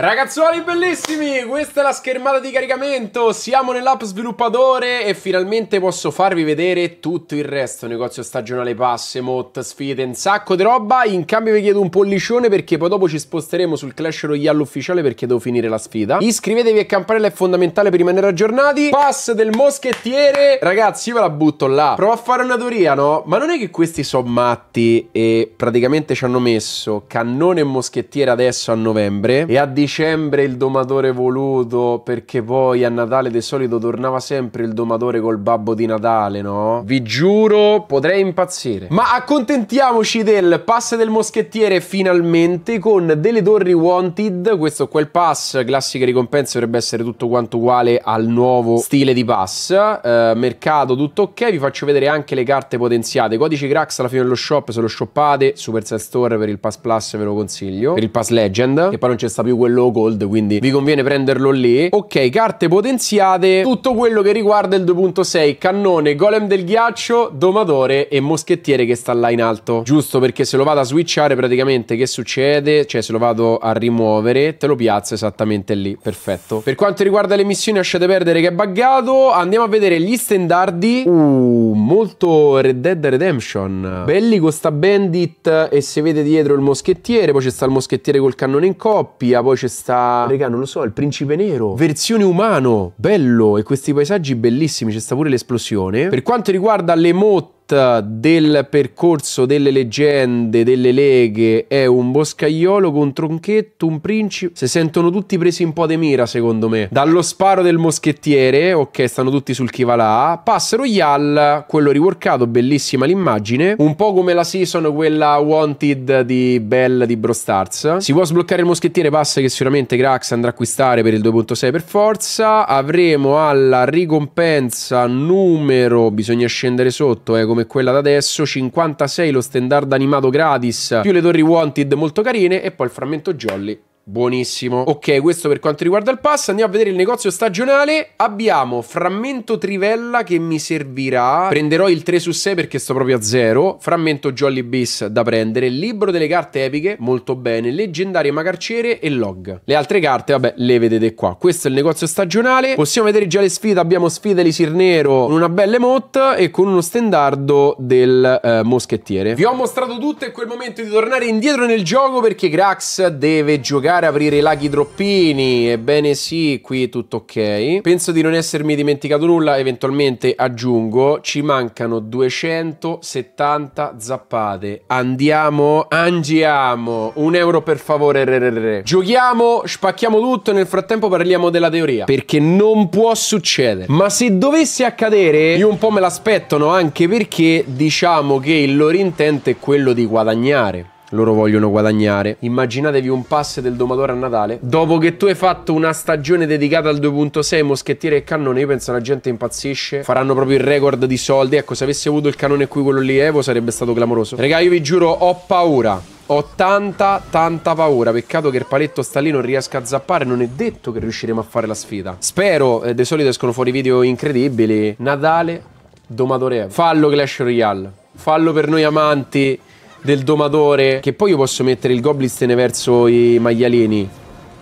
Ragazzuoli bellissimi, questa è la schermata di caricamento, siamo nell'app sviluppatore e finalmente posso farvi vedere tutto il resto, negozio stagionale passe, mod, sfide, un sacco di roba, in cambio vi chiedo un pollicione perché poi dopo ci sposteremo sul Clash Royale ufficiale perché devo finire la sfida. Iscrivetevi a campanella è fondamentale per rimanere aggiornati, pass del moschettiere, ragazzi io ve la butto là, provo a fare una teoria no? Ma non è che questi sono matti e praticamente ci hanno messo cannone e moschettiere adesso a novembre e a dicembre dicembre il domatore voluto perché poi a Natale di solito tornava sempre il domatore col babbo di Natale, no? Vi giuro, potrei impazzire. Ma accontentiamoci del pass del moschettiere finalmente con delle torri wanted, questo qua è il pass, classiche ricompense dovrebbe essere tutto quanto uguale al nuovo stile di pass, eh, mercato tutto ok, vi faccio vedere anche le carte potenziate, codici Crax alla fine dello shop se lo shoppate, Super Saiyan Store per il pass plus ve lo consiglio, per il pass legend, che poi non c'è sta più quello low gold, quindi vi conviene prenderlo lì. Ok, carte potenziate, tutto quello che riguarda il 2.6, cannone, golem del ghiaccio, domatore e moschettiere che sta là in alto. Giusto perché se lo vado a switchare praticamente che succede? Cioè se lo vado a rimuovere te lo piazzo esattamente lì, perfetto. Per quanto riguarda le missioni lasciate perdere che è buggato, andiamo a vedere gli standardi. Uh, molto Red Dead Redemption. Belli con sta bandit e se vede dietro il moschettiere, poi c'è sta il moschettiere col cannone in coppia, poi c'è sta, regà, non lo so, il principe nero, versione umano, bello, e questi paesaggi bellissimi, c'è sta pure l'esplosione. Per quanto riguarda le motte del percorso delle leggende, delle leghe, è un boscaiolo con tronchetto, un principe. Si sentono tutti presi un po' di mira, secondo me. Dallo sparo del moschettiere, ok, stanno tutti sul Kivalà. Passero Yal, quello riworcato, bellissima l'immagine. Un po' come la season, quella wanted di Bell di Bro Stars. Si può sbloccare il moschettiere, passa che sicuramente Grax andrà a acquistare per il 2.6 per forza. Avremo alla ricompensa numero, bisogna scendere sotto, eh, come come quella da adesso, 56 lo standard animato gratis, più le torri wanted molto carine e poi il frammento jolly Buonissimo. Ok, questo per quanto riguarda il pass. Andiamo a vedere il negozio stagionale. Abbiamo frammento trivella che mi servirà. Prenderò il 3 su 6 perché sto proprio a 0. Frammento Jolly Beast da prendere. Libro delle carte epiche, molto bene. Leggendarie magarciere e log. Le altre carte, vabbè, le vedete qua. Questo è il negozio stagionale. Possiamo vedere già le sfide. Abbiamo sfida Elisir Nero con una bella emote e con uno stendardo del eh, moschettiere. Vi ho mostrato tutto. È quel momento di tornare indietro nel gioco perché Grax deve giocare magari aprire i laghi droppini, ebbene sì, qui tutto ok. Penso di non essermi dimenticato nulla, eventualmente aggiungo, ci mancano 270 zappate. Andiamo, andiamo, un euro per favore, re, re, re. Giochiamo, spacchiamo tutto e nel frattempo parliamo della teoria, perché non può succedere. Ma se dovesse accadere, io un po' me l'aspettano, anche perché diciamo che il loro intento è quello di guadagnare loro vogliono guadagnare. Immaginatevi un pass del domatore a Natale. Dopo che tu hai fatto una stagione dedicata al 2.6, moschettiere e cannone, io penso la gente impazzisce. Faranno proprio il record di soldi. Ecco, se avessi avuto il cannone qui, quello lì Evo, sarebbe stato clamoroso. Raga, io vi giuro, ho paura. Ho tanta, tanta paura. Peccato che il paletto sta lì, non riesca a zappare. Non è detto che riusciremo a fare la sfida. Spero, eh, di solito escono fuori video incredibili. Natale, domatore Evo. Fallo Clash Royale. Fallo per noi amanti del domatore che poi io posso mettere il Goblinstein verso i maialini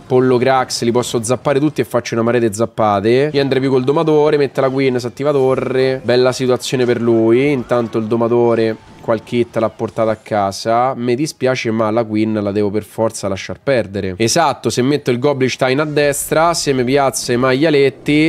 Pollo Grax, li posso zappare tutti e faccio una marea di zappate. Io andrei più col domatore, mette la Queen, si attiva torre. Bella situazione per lui. Intanto il domatore qualche hit l'ha portata a casa. Mi dispiace, ma la Queen la devo per forza lasciar perdere. Esatto, se metto il Goblinstein a destra, se mi piazza i maialetti.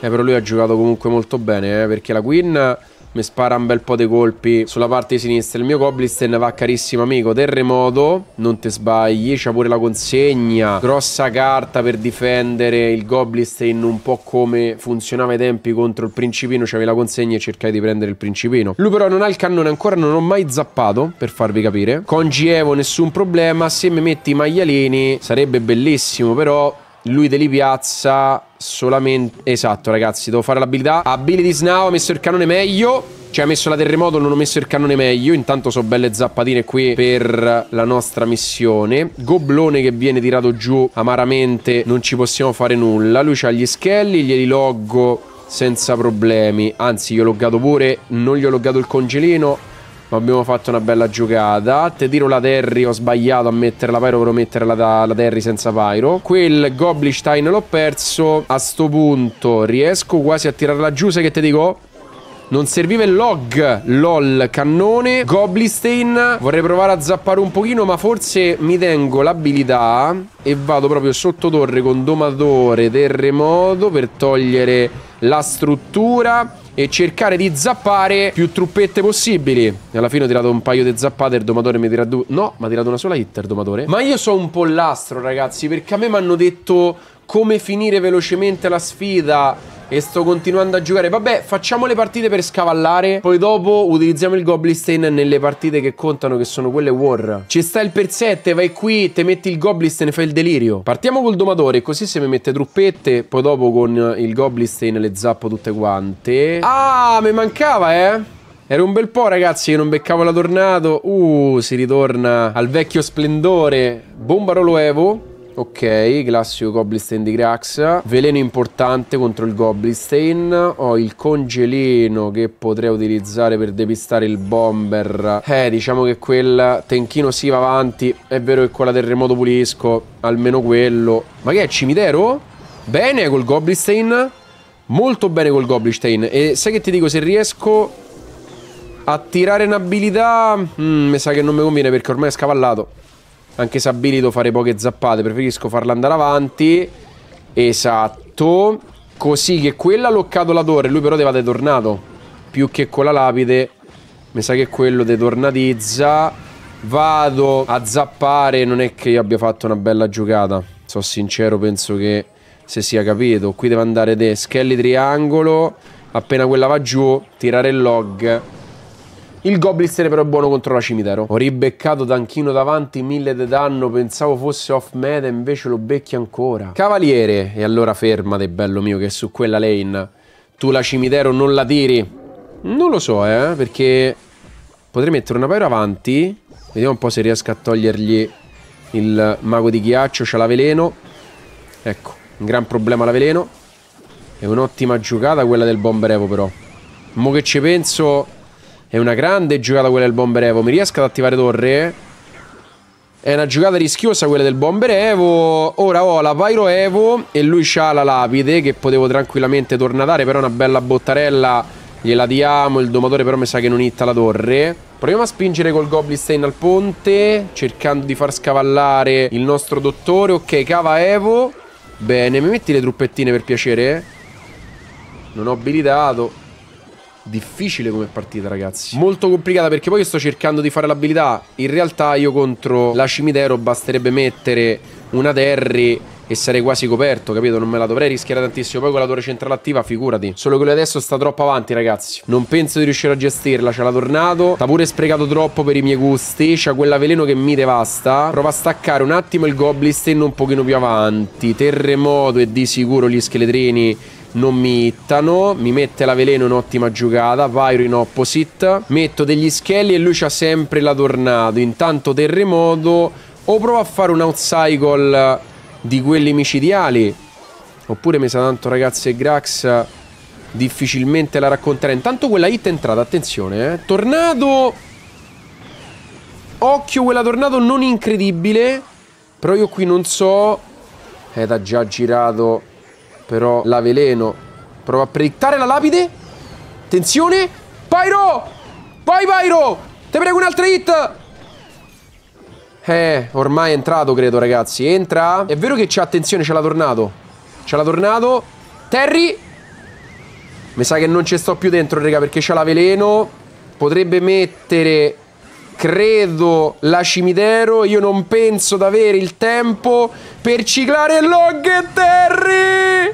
Eh, però lui ha giocato comunque molto bene, eh, perché la Queen mi spara un bel po' di colpi sulla parte sinistra. Il mio Goblisten va carissimo amico. Terremoto, non ti sbagli, c'ha pure la consegna. Grossa carta per difendere il Goblisten, un po' come funzionava ai tempi contro il Principino. C'avevi la consegna e cercai di prendere il Principino. Lui però non ha il cannone ancora, non ho mai zappato, per farvi capire. Con Gievo nessun problema, se mi metti i maialini sarebbe bellissimo, però lui te li piazza solamente... Esatto, ragazzi, devo fare l'abilità. Abilities now, ho messo il cannone meglio. Cioè ha messo la terremoto, non ho messo il cannone meglio. Intanto so belle zappatine qui per la nostra missione. Goblone che viene tirato giù amaramente, non ci possiamo fare nulla. Lui ha gli schelli, glieli loggo senza problemi. Anzi, io ho loggato pure, non gli ho loggato il congelino abbiamo fatto una bella giocata. Te tiro la Terry. Ho sbagliato a mettere la Pyro. Volevo mettere la, la Terry senza Pyro. Quel Goblistein l'ho perso. A sto punto riesco quasi a tirarla giù. Sai che te dico? Non serviva il log LOL cannone Goblistein Vorrei provare a zappare un pochino Ma forse mi tengo l'abilità E vado proprio sotto torre con domatore Terremoto per togliere la struttura e cercare di zappare più truppette possibili. E alla fine ho tirato un paio di zappate, il domatore mi tira due... No, ma ha tirato una sola hit il domatore. Ma io so un pollastro, ragazzi, perché a me mi hanno detto come finire velocemente la sfida e sto continuando a giocare Vabbè facciamo le partite per scavallare Poi dopo utilizziamo il Goblinstein nelle partite che contano Che sono quelle war Ci sta il per 7 Vai qui Te metti il Goblinstein Fai il delirio Partiamo col domatore Così se mi mette truppette Poi dopo con il Goblinstein Le zappo tutte quante Ah mi mancava eh era un bel po' ragazzi che non beccavo la tornado Uh si ritorna al vecchio splendore Bombarolo evo Ok, classico Goblistein di Grax. Veleno importante contro il Goblistein. Ho il congelino che potrei utilizzare per depistare il bomber. Eh, diciamo che quel tenchino si va avanti. È vero che quella la terremoto pulisco, almeno quello. Ma che è, cimitero? Bene col Goblistein. Molto bene col Goblistein. E sai che ti dico, se riesco a tirare in abilità... Mm, mi sa che non mi conviene perché ormai è scavallato. Anche se abilito fare poche zappate, preferisco farla andare avanti. Esatto. Così che quella ha loccato la torre, lui però deve essere tornato. Più che con la lapide, mi sa che quello detornatizza. Vado a zappare, non è che io abbia fatto una bella giocata. Sono sincero, penso che se sia capito. Qui deve andare De Skelly triangolo, appena quella va giù, tirare il log il Goblin però è buono contro la Cimitero. Ho ribeccato Tanchino davanti, mille de danno, pensavo fosse off meta, invece lo becchi ancora. Cavaliere, e allora fermate, bello mio, che su quella lane tu la Cimitero non la tiri. Non lo so, eh, perché potrei mettere una paira avanti. Vediamo un po' se riesco a togliergli il mago di ghiaccio, c'ha la veleno. Ecco, un gran problema la veleno. È un'ottima giocata quella del bomber però. Mo che ci penso, è una grande giocata quella del Bomber Evo. Mi riesco ad attivare torre? È una giocata rischiosa quella del Bomber Evo. Ora ho la Pyro Evo e lui ha la lapide che potevo tranquillamente tornatare. Però una bella bottarella. Gliela diamo. Il domatore però mi sa che non hitta la torre. Proviamo a spingere col Goblin Stain al ponte. Cercando di far scavallare il nostro dottore. Ok, cava Evo. Bene, mi metti le truppettine per piacere? Non ho abilitato difficile come partita, ragazzi. Molto complicata perché poi io sto cercando di fare l'abilità. In realtà io contro la Cimitero basterebbe mettere una Terry e sarei quasi coperto, capito? Non me la dovrei rischiare tantissimo. Poi con la torre centrale attiva, figurati. Solo che adesso sta troppo avanti, ragazzi. Non penso di riuscire a gestirla. Ce l'ha tornato. Sta pure sprecato troppo per i miei gusti. C'ha quella veleno che mi devasta. Prova a staccare un attimo il Goblin Stain un pochino più avanti. Terremoto e di sicuro gli scheletrini non mi hittano, mi mette la veleno un'ottima giocata, Vairo in opposite, metto degli schelli e lui c'ha sempre la tornado, intanto terremoto o provo a fare un outcycle di quelli micidiali oppure mi sa tanto ragazzi e Grax difficilmente la racconterà, intanto quella hit è entrata, attenzione, eh. tornado occhio quella tornado non incredibile però io qui non so ed eh, ha già girato però la veleno prova a predictare la lapide. Attenzione. Pyro! Vai Pyro! Ti prego un'altra hit! Eh, ormai è entrato credo ragazzi. Entra. È vero che c'è attenzione, ce l'ha tornato. Ce l'ha tornato. Terry. Mi sa che non ci sto più dentro, raga, perché c'è la veleno. Potrebbe mettere credo la cimitero io non penso di avere il tempo per ciclare Long Terry.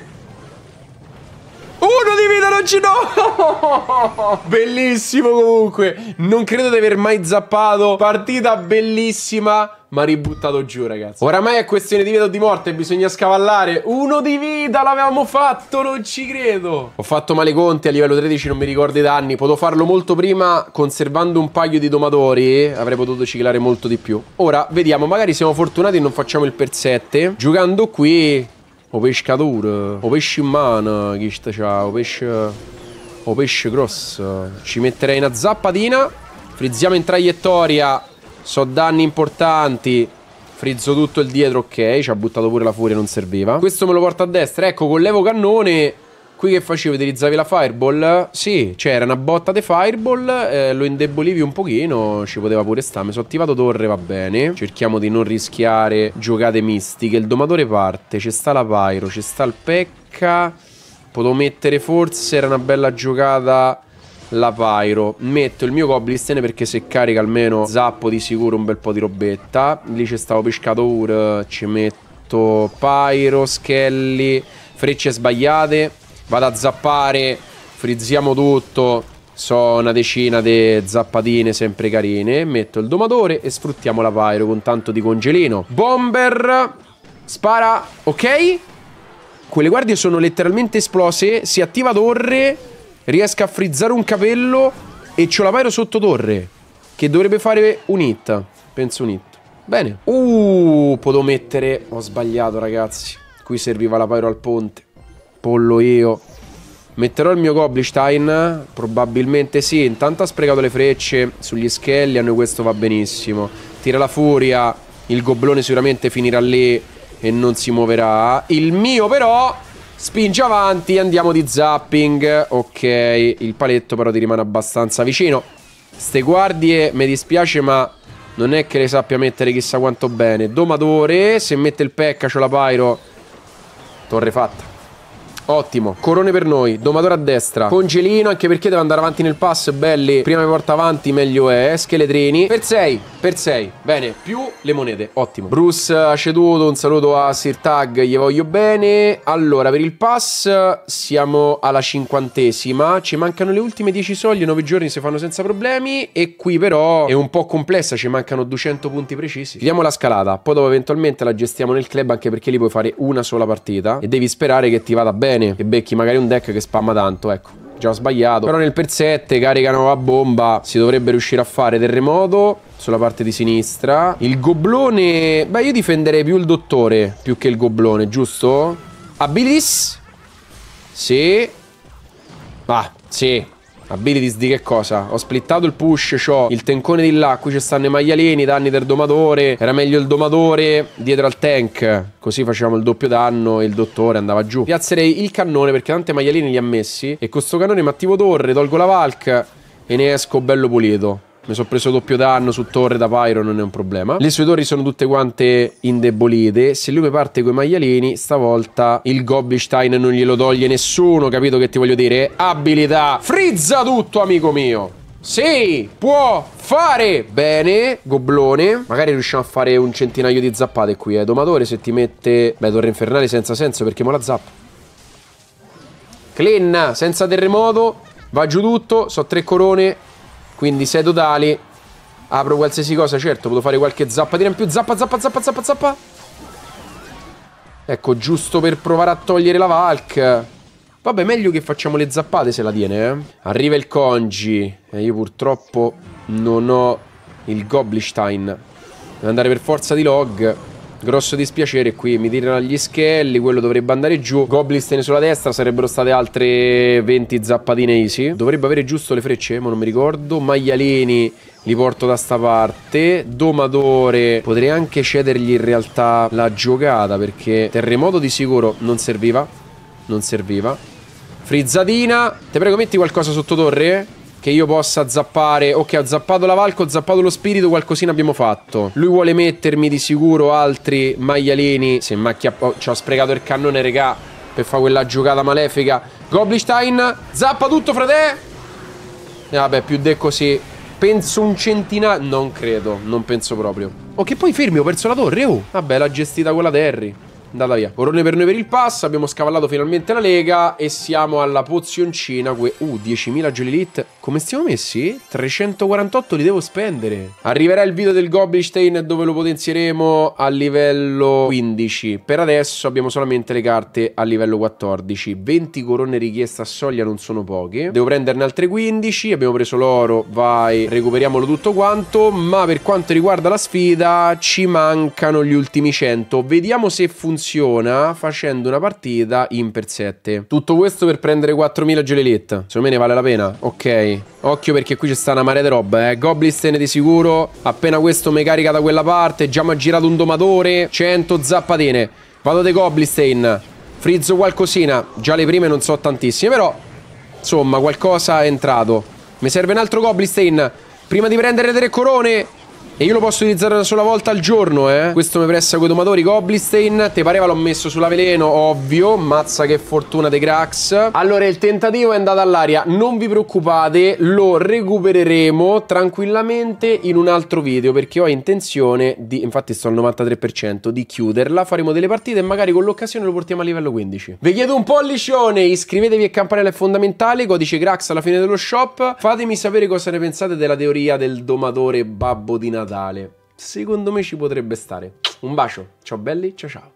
Uno di vita non ci no! Bellissimo comunque. Non credo di aver mai zappato. Partita bellissima ma ributtato giù, ragazzi. Oramai è questione di vita o di morte, bisogna scavallare. Uno di vita, l'avevamo fatto, non ci credo. Ho fatto male i conti, a livello 13 non mi ricordo i danni. Potevo farlo molto prima, conservando un paio di domatori, avrei potuto ciclare molto di più. Ora, vediamo, magari siamo fortunati e non facciamo il per 7. Giocando qui... O pescatore, o pesce in mano, chi sta c'ha, o pesce... O pesce grosso. Ci metterei una zappatina. Frizziamo in traiettoria So danni importanti. Frizzo tutto il dietro, ok. Ci ha buttato pure la furia, non serviva. Questo me lo porta a destra. Ecco, con l'evo cannone... Qui che facevo? Utilizzavi la fireball? Sì, cioè era una botta di fireball, eh, lo indebolivi un pochino, ci poteva pure stare. Mi sono attivato torre, va bene. Cerchiamo di non rischiare giocate mistiche. Il domatore parte, ci sta la pyro, ci sta il pecca. Potevo mettere forse, era una bella giocata la Pyro Metto il mio Goblin perché se carica almeno Zappo di sicuro un bel po' di robetta Lì c'è stato pescato pure Ci metto Pyro, Schelly Frecce sbagliate Vado a zappare Frizziamo tutto So una decina di zappatine sempre carine Metto il domatore e sfruttiamo la Pyro con tanto di congelino Bomber Spara, ok? Quelle guardie sono letteralmente esplose Si attiva torre riesca a frizzare un capello e c'ho la Pyro sotto torre, che dovrebbe fare un hit, penso un hit. Bene. Uh, potevo mettere... Ho sbagliato, ragazzi. Qui serviva la pyro al ponte. Pollo io. Metterò il mio Goblistein? Probabilmente sì. Intanto ha sprecato le frecce sugli schelli. A noi questo va benissimo. Tira la furia. Il goblone sicuramente finirà lì e non si muoverà. Il mio però... Spinge avanti, andiamo di zapping. Ok, il paletto però ti rimane abbastanza vicino. Ste guardie, mi dispiace, ma non è che le sappia mettere chissà quanto bene. Domatore, se mette il pecca, c'ho la Pyro. Torre fatta. Ottimo. Corone per noi. Domatore a destra. Congelino, anche perché deve andare avanti nel pass. Belli. Prima mi porta avanti, meglio è. Scheletrini. Per 6. Per 6. Bene. Più le monete. Ottimo. Bruce ceduto. Un saluto a Sir Tag. Gli voglio bene. Allora, per il pass siamo alla cinquantesima. Ci mancano le ultime 10 soglie. 9 giorni si fanno senza problemi. E qui però è un po' complessa. Ci mancano 200 punti precisi. Chiudiamo la scalata. Poi dopo eventualmente la gestiamo nel club anche perché lì puoi fare una sola partita. E devi sperare che ti vada bene bene che becchi magari un deck che spamma tanto, ecco già ho sbagliato. Però nel per 7 caricano la bomba. Si dovrebbe riuscire a fare terremoto sulla parte di sinistra. Il goblone... Beh, io difenderei più il dottore più che il goblone, giusto? Abilis? Sì. Ah, sì. Abilities di che cosa? Ho splittato il push, ho il tencone di là, qui ci stanno i maialini, danni del domatore, era meglio il domatore dietro al tank, così facevamo il doppio danno e il dottore andava giù. Piazzerei il cannone perché tanti maialini li ha messi e con sto cannone mi attivo torre, tolgo la valk e ne esco bello pulito. Mi sono preso doppio danno su torre da Pyro, non è un problema. Le sue torri sono tutte quante indebolite. Se lui mi parte coi maialini, stavolta il Gobbistein non glielo toglie nessuno, capito che ti voglio dire? Abilità! Frizza tutto, amico mio! Sì, può fare bene, gobblone. Magari riusciamo a fare un centinaio di zappate qui, eh. Domatore se ti mette... Beh, torre infernale senza senso perché mo la zappa. Clenna, senza terremoto. Va giù tutto, so tre corone. Quindi sei totali. Apro qualsiasi cosa, certo, potevo fare qualche zappatina in più. Zappa, zappa, zappa, zappa, zappa. Ecco, giusto per provare a togliere la Valk. Vabbè, meglio che facciamo le zappate se la tiene, eh. Arriva il Congi. E io purtroppo non ho il Goblishstein. Devo andare per forza di Log. Grosso dispiacere qui, mi tirano gli schelli, quello dovrebbe andare giù. Goblin sulla destra, sarebbero state altre 20 zappatine easy. Dovrebbe avere giusto le frecce, ma non mi ricordo. Maialini li porto da sta parte. Domatore, potrei anche cedergli in realtà la giocata, perché terremoto di sicuro non serviva. Non serviva. Frizzatina, ti prego metti qualcosa sotto torre, che io possa zappare. Ok, ho zappato la Valco, ho zappato lo spirito, qualcosina abbiamo fatto. Lui vuole mettermi di sicuro altri maialini. Se macchia... Oh, ci ho sprecato il cannone, regà, per fare quella giocata malefica. Goblistein, zappa tutto, frate! E eh, vabbè, più de così. Penso un centinaio... Non credo, non penso proprio. Oh, che poi fermi, ho perso la torre, oh! Vabbè, l'ha gestita quella Terry andata via. Orrone per noi per il pass, abbiamo scavallato finalmente la lega e siamo alla pozioncina. uh, 10.000 Jolilit. Come stiamo messi? 348 li devo spendere. Arriverà il video del Goblinstein dove lo potenzieremo a livello 15. Per adesso abbiamo solamente le carte a livello 14. 20 corone richieste a soglia non sono poche. Devo prenderne altre 15. Abbiamo preso l'oro, vai, recuperiamolo tutto quanto. Ma per quanto riguarda la sfida ci mancano gli ultimi 100. Vediamo se funziona funziona facendo una partita in per 7. Tutto questo per prendere 4000 gelelette. Secondo me ne vale la pena. Ok. Occhio perché qui c'è sta una marea di roba, eh. Goblisten di sicuro. Appena questo mi carica da quella parte. Già mi ha girato un domatore. 100 zappatene. Vado dei Goblistein. Frizzo qualcosina. Già le prime non so tantissime, però... Insomma, qualcosa è entrato. Mi serve un altro Goblistein. Prima di prendere tre corone... E io lo posso utilizzare una sola volta al giorno, eh. Questo mi presta coi domatori Goblistein. Te pareva l'ho messo sulla veleno, ovvio. Mazza che fortuna dei Grax. Allora, il tentativo è andato all'aria. Non vi preoccupate, lo recupereremo tranquillamente in un altro video. Perché ho intenzione di... Infatti sto al 93% di chiuderla. Faremo delle partite e magari con l'occasione lo portiamo a livello 15. Vi chiedo un pollicione, iscrivetevi e campanella è fondamentale. Codice Grax alla fine dello shop. Fatemi sapere cosa ne pensate della teoria del domatore babbo di Natale. Natale. Secondo me ci potrebbe stare. Un bacio, ciao belli, ciao ciao.